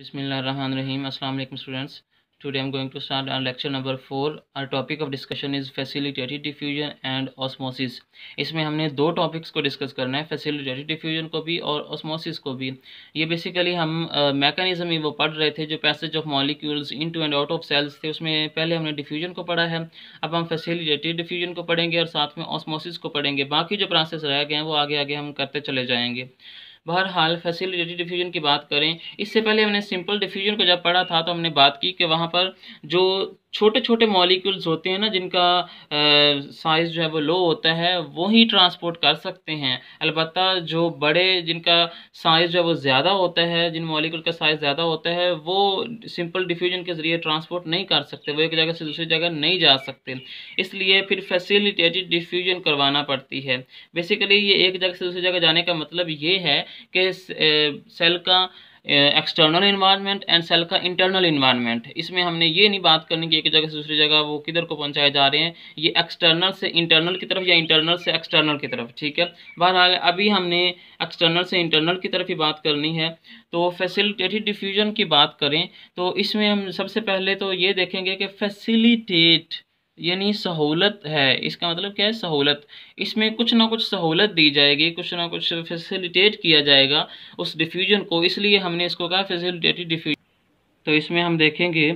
Bismillahirrahmanirrahim. Assalamu students students. Today I'm going to start our lecture for our topic of discussion is facilitated diffusion and osmosis इसमें हमने दो topics को discuss करना है facilitated diffusion को भी और ऑस्मोसिस को भी ये बेसिकली हम मैकेनिज्म uh, ही वो पढ़ रहे थे जो passage of molecules to and out of cells थे उसमें पहले हमने डिफ्यूजन को पढ़ा है अब हम फैसिलिटेटेड डिफ्यूजन को पढ़ेंगे और साथ में ऑस्मोसिस को पढ़ेंगे बाकी जो प्रोसेस रह गए हैं वो आगे आगे हम करते चले जाएँगे बहरहाल फैसिलिटी डिफ्यूजन की बात करें इससे पहले हमने सिंपल डिफ्यूजन को जब पढ़ा था तो हमने बात की कि वहाँ पर जो छोटे छोटे मॉलिक्यूल्स होते हैं ना जिनका साइज़ जो है वो लो होता है वो ही ट्रांसपोर्ट कर सकते हैं अलबत् जो बड़े जिनका साइज़ जो है वो ज़्यादा होता है जिन मॉलिक्यूल का साइज़ ज़्यादा होता है वो सिंपल डिफ्यूजन के ज़रिए ट्रांसपोर्ट नहीं कर सकते वो एक जगह से दूसरी जगह नहीं जा सकते इसलिए फिर फैसिलिटेटेड डिफ्यूजन करवाना पड़ती है बेसिकली ये एक जगह से दूसरी जगह जाने का मतलब ये है कि सेल का एक्सटर्नल इन्वायरमेंट एंड सेल का इंटरनल इन्वायरमेंट इसमें हमने ये नहीं बात करनी कि एक जगह से दूसरी जगह वो किधर को पहुंचाए जा रहे हैं ये एक्सटर्नल से इंटरनल की तरफ या इंटरनल से एक्सटर्नल की तरफ ठीक है बहरहाल अभी हमने एक्सटर्नल से इंटरनल की तरफ ही बात करनी है तो फैसिलिटेटिव डिफ्यूजन की बात करें तो इसमें हम सबसे पहले तो ये देखेंगे कि फैसिलिटेट यानी सहूलत है इसका मतलब क्या है सहूलत इसमें कुछ ना कुछ सहूलत दी जाएगी कुछ ना कुछ फैसिलिटेट किया जाएगा उस डिफ्यूजन को इसलिए हमने इसको कहा फैसिलिटेटेड डिफ्यूजन तो इसमें हम देखेंगे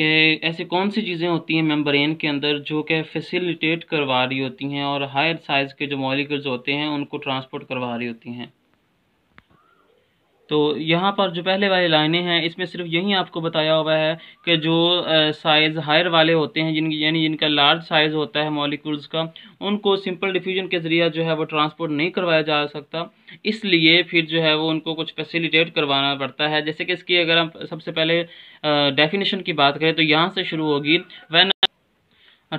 कि ऐसी कौन सी चीज़ें होती हैं मेम्ब्रेन के अंदर जो कि फैसिलिटेट करवा रही होती हैं और हायर साइज़ के जो मॉलिकल्स होते हैं उनको ट्रांसपोर्ट करवा रही होती हैं तो यहाँ पर जो पहले वाली लाइनें हैं इसमें सिर्फ यही आपको बताया हुआ है कि जो साइज़ हायर वाले होते हैं जिनकी यानी जिनका लार्ज साइज़ होता है मॉलिक्यूल्स का उनको सिंपल डिफ्यूजन के ज़रिए जो है वो ट्रांसपोर्ट नहीं करवाया जा सकता इसलिए फिर जो है वो उनको कुछ फैसिलिटेट करवाना पड़ता है जैसे कि इसकी अगर हम सबसे पहले डेफिनेशन की बात करें तो यहाँ से शुरू होगी when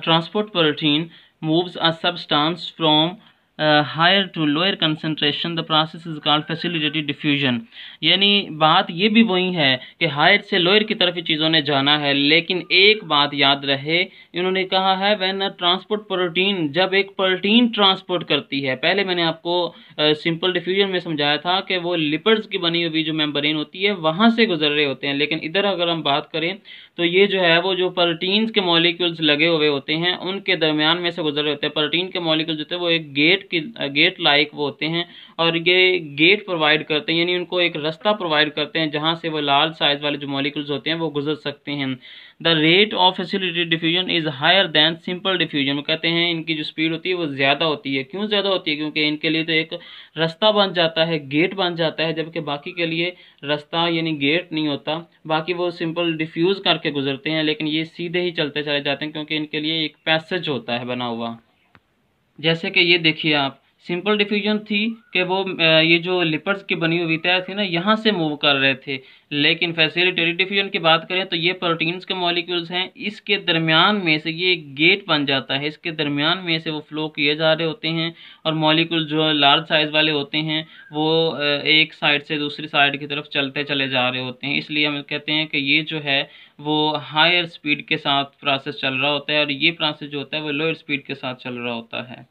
transport protein moves a substance from higher uh, to lower concentration the process is called facilitated diffusion यानी बात ये भी वही है कि हायर से लोअर की तरफ चीज़ों ने जाना है लेकिन एक बात याद रहे इन्होंने कहा है a ट्रांसपोर्ट प्रोटीन जब एक प्रोटीन ट्रांसपोर्ट करती है पहले मैंने आपको uh, simple डिफ्यूजन में समझाया था कि वो लिपर्स की बनी हुई जो membrane होती है वहाँ से गुजर रहे होते हैं लेकिन इधर अगर हम बात करें तो ये जो है वो जो प्रोटीन्स के मॉलिक्यूल्स लगे हुए होते हैं उनके दरमियान में से गुजर रहे होते हैं प्रोटीन के मॉलिक्यूल्स होते हैं वो एक गेट के गेट लाइक वो होते हैं और ये गेट प्रोवाइड करते हैं यानी उनको एक रास्ता प्रोवाइड करते हैं जहाँ से वो लार्ज साइज़ वाले जो मॉलिकल्स होते हैं वो गुजर सकते हैं the rate of facility diffusion is higher than simple diffusion वो कहते हैं इनकी जो स्पीड होती है वो ज़्यादा होती है क्यों ज़्यादा होती है क्योंकि इनके लिए तो एक रास्ता बन जाता है गेट बन जाता है जबकि बाकी के लिए रास्ता यानी गेट नहीं होता बाकी वो सिंपल डिफ्यूज़ करके गुजरते हैं लेकिन ये सीधे ही चलते चले जाते हैं क्योंकि इनके लिए एक पैसेज होता है बना हुआ जैसे कि ये देखिए आप सिंपल डिफ्यूजन थी कि वो ये जो लिपर्स की बनी हुई तय थी ना यहाँ से मूव कर रहे थे लेकिन फैसिलिटेटिव डिफ्यूजन की बात करें तो ये प्रोटीन्स के मॉलिक्यूल्स हैं इसके दरमियान में से ये गेट बन जाता है इसके दरमियान में से वो फ्लो किए जा रहे होते हैं और मॉलिक्यूल जो लार्ज साइज़ वाले होते हैं वो एक साइड से दूसरी साइड की तरफ चलते चले जा रहे होते हैं इसलिए हम कहते हैं कि ये जो है वो हायर स्पीड के साथ प्रोसेस चल रहा होता है और ये प्रोसेस जो होता है वो लोअर स्पीड के साथ चल रहा होता है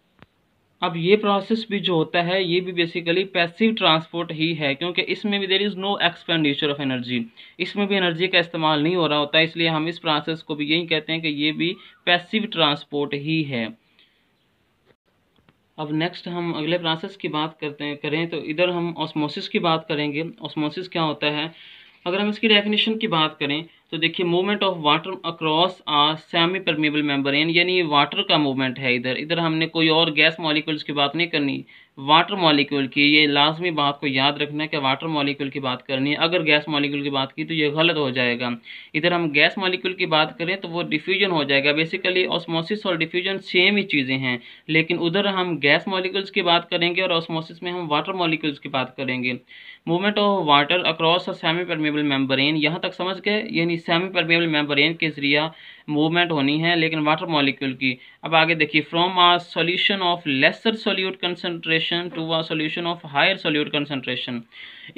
अब ये प्रोसेस भी जो होता है ये भी बेसिकली पैसिव ट्रांसपोर्ट ही है क्योंकि इसमें भी there is no expenditure of energy इसमें भी एनर्जी का इस्तेमाल नहीं हो रहा होता इसलिए हम इस प्रोसेस को भी यही कहते हैं कि ये भी पैसिव ट्रांसपोर्ट ही है अब नेक्स्ट हम अगले प्रोसेस की बात करते हैं करें तो इधर हम ऑस्मोसिस की बात करेंगे ऑस्मोसिस क्या होता है अगर हम इसकी डेफिनेशन की बात करें तो देखिए movement of water across a semi permeable membrane यानी वाटर का मूवमेंट है इधर इधर हमने कोई और गैस मॉलिक्यूल्स की बात नहीं करनी वाटर मॉलिक्यूल की ये लाजमी बात को याद रखना है कि वाटर मॉलिक्यूल की बात करनी है अगर गैस मॉलिक्यूल की बात की तो ये गलत हो जाएगा इधर हम गैस मॉलिक्यूल की बात करें तो वो डिफ्यूजन हो जाएगा बेसिकली ऑस्मोसिस और डिफ्यूजन सेम ही चीज़ें हैं लेकिन उधर हम गैस मॉलिक्यूल्स की बात करेंगे और ऑस्मोसिस में हम वाटर मॉलिक्यूल्स की बात करेंगे movement of water across a semi permeable membrane यहाँ तक समझ गए यानी सेमी परमेबल मेम्बरेन के ज़रिया मूवमेंट होनी है लेकिन वाटर मॉलिक्यूल की अब आगे देखिए from a solution of lesser solute concentration complication to a solution of higher solute concentration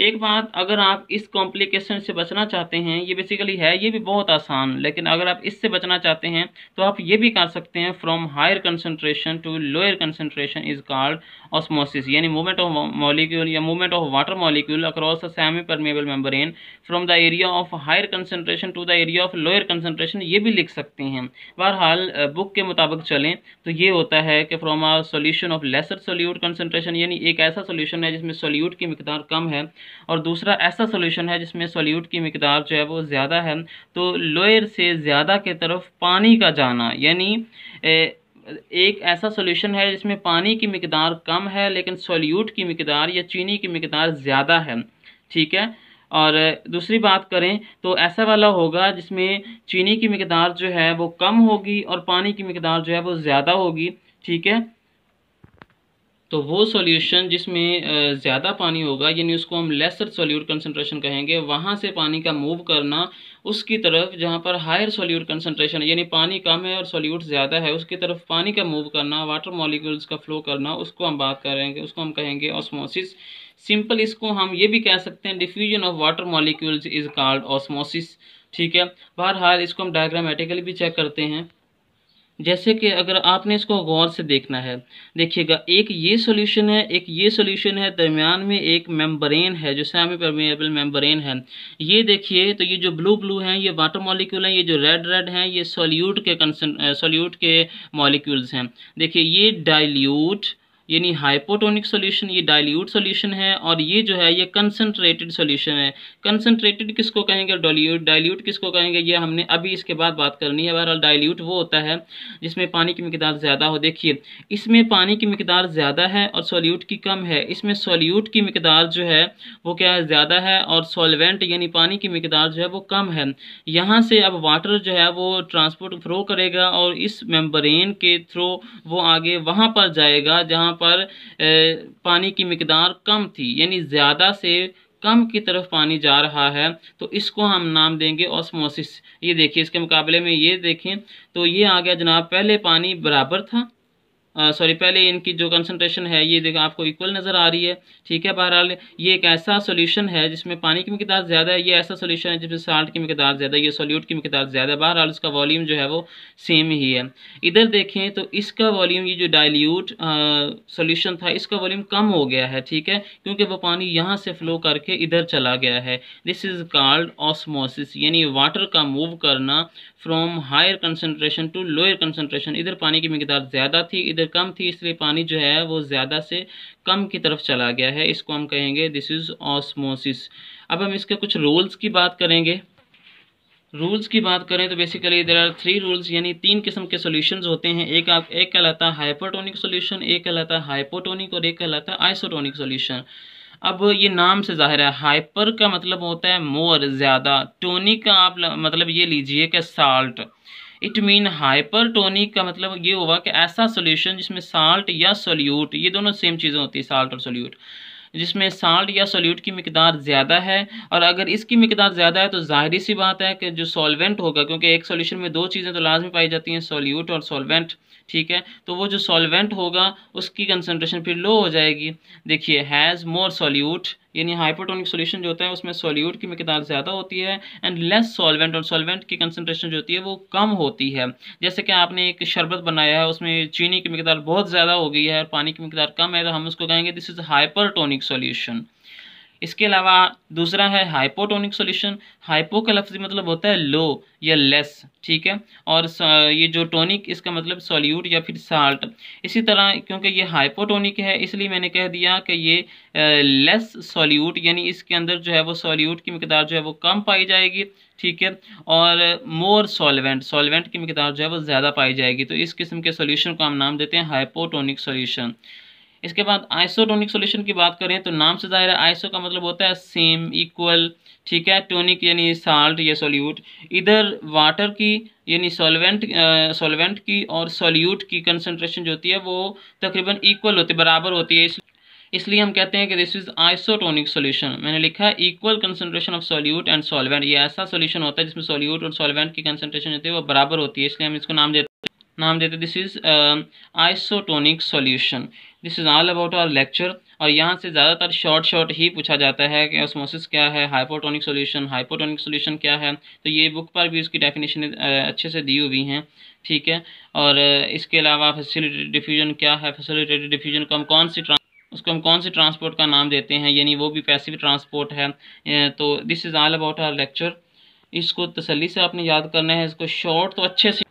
एक बात अगर आप इस कॉम्प्लिकेशन से बचना चाहते हैं ये बेसिकली है ये भी बहुत आसान लेकिन अगर आप इससे बचना चाहते हैं तो आप ये भी कर सकते हैं from higher concentration to lower concentration is called osmosis यानी मूवमेंट ऑफ मॉलिक्यूल या movement of water molecule across the semi permeable membrane from the area of higher concentration to the area of lower concentration ये भी लिख सकते हैं बहरहाल book के मुताबिक चलें तो ये होता है कि from a solution of lesser solute concentration solution यानी एक ऐसा सोल्यूशन है जिसमें सोल्यूट की मकदार कम है और दूसरा ऐसा सोल्यूशन है जिसमें सोल्यूट की मकदार जो है वो ज़्यादा है तो लोअर से ज़्यादा के तरफ पानी का जाना यानी एक ऐसा सोल्यूशन है जिसमें पानी की मकदार कम है लेकिन सोल्यूट की मकदार या चीनी की मकदार ज़्यादा है ठीक है और दूसरी बात करें तो ऐसा वाला होगा जिसमें चीनी की मकदार जो है वो कम होगी और पानी की मकदार जो है वो ज़्यादा होगी ठीक है तो वो सॉल्यूशन जिसमें ज़्यादा पानी होगा यानी उसको हम लेसर सॉल्यूट कंसनट्रेशन कहेंगे वहाँ से पानी का मूव करना उसकी तरफ जहाँ पर हायर सॉल्यूट कंसनट्रेशन यानी पानी कम है और सॉल्यूट ज़्यादा है उसकी तरफ पानी का मूव करना वाटर मॉलिक्यूल्स का फ्लो करना उसको हम बात करेंगे उसको हम कहेंगे ऑस्मोसिस सिंपल इसको हम ये भी कह सकते हैं diffusion of water molecules is called osmosis ठीक है बहरहाल इसको हम डायग्रामेटिकली भी चेक करते हैं जैसे कि अगर आपने इसको गौर से देखना है देखिएगा एक ये सोल्यूशन है एक ये सोल्यूशन है दरमियान में एक मेम्बरेन है जो सेमी परमेबल मेम्ब्रेन है ये देखिए तो ये जो ब्लू ब्लू हैं ये वाटर मॉलिक्यूल हैं ये जो रेड रेड हैं ये सोल्यूट के कंसन सोल्यूट के मॉलिक्यूल्स हैं देखिए ये डाइल्यूट यानी हाइपोटोनिक सॉल्यूशन ये डाइल्यूट सॉल्यूशन है और ये जो है ये कंसनट्रेटेड सॉल्यूशन है कंसनट्रेटेड किसको कहेंगे डाइल्यूट डाइल्यूट किसको कहेंगे ये हमने अभी इसके बाद बात करनी है बहरहाल डाइल्यूट वो होता है जिसमें पानी की मकदार ज़्यादा हो देखिए इसमें पानी की मकदार ज़्यादा है और सोल्यूट की कम है इसमें सोल्यूट की मकदार जो है वो क्या है ज़्यादा है और सोलवेंट यानी पानी की मकदार जो है वो कम है यहाँ से अब वाटर जो है वो ट्रांसपोर्ट फ्रो करेगा और इस मेम्बरेन के थ्रू वो आगे वहाँ पर जाएगा जहाँ पर पानी की मकदार कम थी यानी ज़्यादा से कम की तरफ पानी जा रहा है तो इसको हम नाम देंगे ऑस्मोसिस ये देखिए इसके मुकाबले में ये देखें तो ये आ गया जनाब पहले पानी बराबर था सॉरी पहले इनकी जो कंसनट्रेशन है ये देखा आपको इक्वल नज़र आ रही है ठीक है बहरहाल ये एक ऐसा सोल्यूशन है जिसमें पानी की मकदार ज़्यादा है ये ऐसा सोल्यूशन है जिसमें साल्ट की मकदार ज़्यादा है ये सोल्यूट की मकदार ज़्यादा है बहरहाल उसका वॉल्यूम जो है वो सेम ही है इधर देखें तो इसका वॉल्यूम ये जो डायल्यूट सोल्यूशन था इसका वॉल्यूम कम हो गया है ठीक है क्योंकि वह पानी यहाँ से फ्लो करके इधर चला गया है दिस इज़ कॉल्ड ऑसमोसिस यानी वाटर का मूव करना from higher concentration to lower concentration इधर पानी की मकदार ज़्यादा थी इधर कम थी इसलिए पानी जो है वो ज़्यादा से कम की तरफ चला गया है इसको हम कहेंगे दिस इज़ ऑस्मोसिस अब हम इसके कुछ रूल्स की बात करेंगे रूल्स की बात करें तो basically there are three rules यानी तीन किस्म के सॉल्यूशंस होते हैं एक आप एक कहलाता है हाइपोटोनिक सॉल्यूशन एक कहलाता है हाइपोटोनिक और एक कहलाता है आइसोटोनिक सॉल्यूशन अब ये नाम से ज़ाहिर है हाइपर का मतलब होता है मोर ज़्यादा टोनिक का आप मतलब ये लीजिए कि साल्ट इट मीन हाइपरटोनिक का मतलब ये होगा कि ऐसा सोल्यूशन जिसमें साल्ट या सोल्यूट ये दोनों सेम चीज़ें होती हैं साल्ट और सोल्यूट जिसमें साल्ट या सोल्यूट की मकदार ज़्यादा है और अगर इसकी मकदार ज़्यादा है तो ज़ाहरी सी बात है कि जो सॉल्वेंट होगा क्योंकि एक सोल्यूशन में दो चीज़ें तो लाजमी पाई जाती हैं सोल्यूट और सॉल्वेंट ठीक है तो वो जो सॉल्वेंट होगा उसकी कंसनट्रेशन फिर लो हो जाएगी देखिए हैज़ मोर सॉल्यूट यानी हाइपोटोनिक सॉल्यूशन जो होता है उसमें सॉल्यूट की मकदार ज़्यादा होती है एंड लेस सॉल्वेंट और सॉल्वेंट की कंसनट्रेशन जो होती है वो कम होती है जैसे कि आपने एक शरबत बनाया है उसमें चीनी की मकदार बहुत ज़्यादा हो गई है और पानी की मकदार कम है तो हम उसको कहेंगे दिस इज़ हाइपरटोनिक सोल्यूशन इसके अलावा दूसरा है हाइपोटोनिक सॉल्यूशन हाइपो का लफ्ज़ मतलब होता है लो या लेस ठीक है और ये जो टोनिक इसका मतलब सॉल्यूट या फिर साल्ट इसी तरह क्योंकि ये हाइपोटोनिक है इसलिए मैंने कह दिया कि ये लेस सॉल्यूट यानी इसके अंदर जो है वो सॉल्यूट की मकदार जो है वो कम पाई जाएगी ठीक है और मोर सॉल्वेंट सॉल्वेंट की मकदार जो है वो ज़्यादा पाई जाएगी तो इस किस्म के सोल्यूशन को हम नाम देते हैं हाइपोटोनिक सोल्यूशन इसके बाद आइसोटोनिक सोल्यूशन की बात करें तो नाम से जाहिर है आइसो का मतलब होता है सेम इक्वल ठीक है टोनिक यानी साल्ट या सोल्यूट इधर वाटर की यानी सॉल्वेंट सॉल्वेंट की और सोल्यूट की कंसनट्रेशन जो होती है वो तकरीबन इक्वल होती है बराबर होती है इसलिए हम कहते हैं कि दिस इज आइसोटोनिक सॉल्यूशन मैंने लिखा है equal concentration of solute and solvent ये ऐसा सॉल्यूशन होता है जिसमें सॉल्यूट और सॉल्वेंट की कंसनट्रेशन होती है वो बराबर होती है इसलिए हम इसको नाम देते हैं नाम देते this is isotonic solution this is all about our lecture और यहाँ से ज़्यादातर शॉर्ट शॉर्ट ही पूछा जाता है कि ऑस्मोसिस क्या है हाइपोटोनिक सॉल्यूशन हाइपोटोनिक सॉल्यूशन क्या है तो ये बुक पर भी उसकी डेफिनेशन uh, अच्छे से दी हुई हैं ठीक है और uh, इसके अलावा फैसिलिटेड डिफ्यूजन क्या है फैसिलिटेड डिफ्यूजन को हम कौन सी उसको हम कौन से ट्रांसपोर्ट का नाम देते हैं यानी वो भी पैसिव ट्रांसपोर्ट है तो this is all about our lecture इसको तसली से आपने याद करना है इसको शॉर्ट तो अच्छे से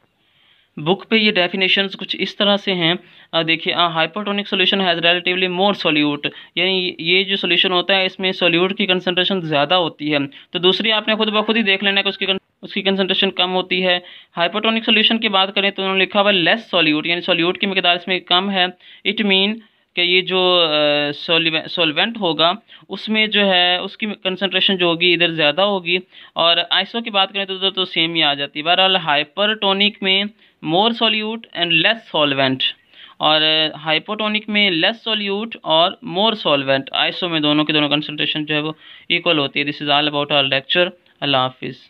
बुक पे ये डेफिनेशन कुछ इस तरह से हैं देखिए hypotonic solution has relatively more solute यानी ये जो सोल्यूशन होता है इसमें सोल्यूट की कंसनट्रेशन ज़्यादा होती है तो दूसरी आपने खुद ब खुद ही देख लेना है कि उसकी उसकी कंसनट्रेशन कम होती है हाइपोटोनिक सोल्यूशन की बात करें तो उन्होंने लिखा हुआ लेस सोल्यूट यानी सोल्यूट की मकदार इसमें कम है इट मीन कि ये जो सोलवेंट होगा उसमें जो है उसकी कंसनट्रेशन जो होगी इधर ज़्यादा होगी और आइसो की बात करें तो उधर तो सेम ही आ जाती है बहरहाल हाइपरटोनिक में more solute and less solvent और हाइपोटोनिक uh, में लेस सॉल्यूट और मोर सॉल्वेंट आइसो में दोनों के दोनों कंसनट्रेशन जो है वो इक्वल होती है this is all about our lecture अल्लाह हाफिज़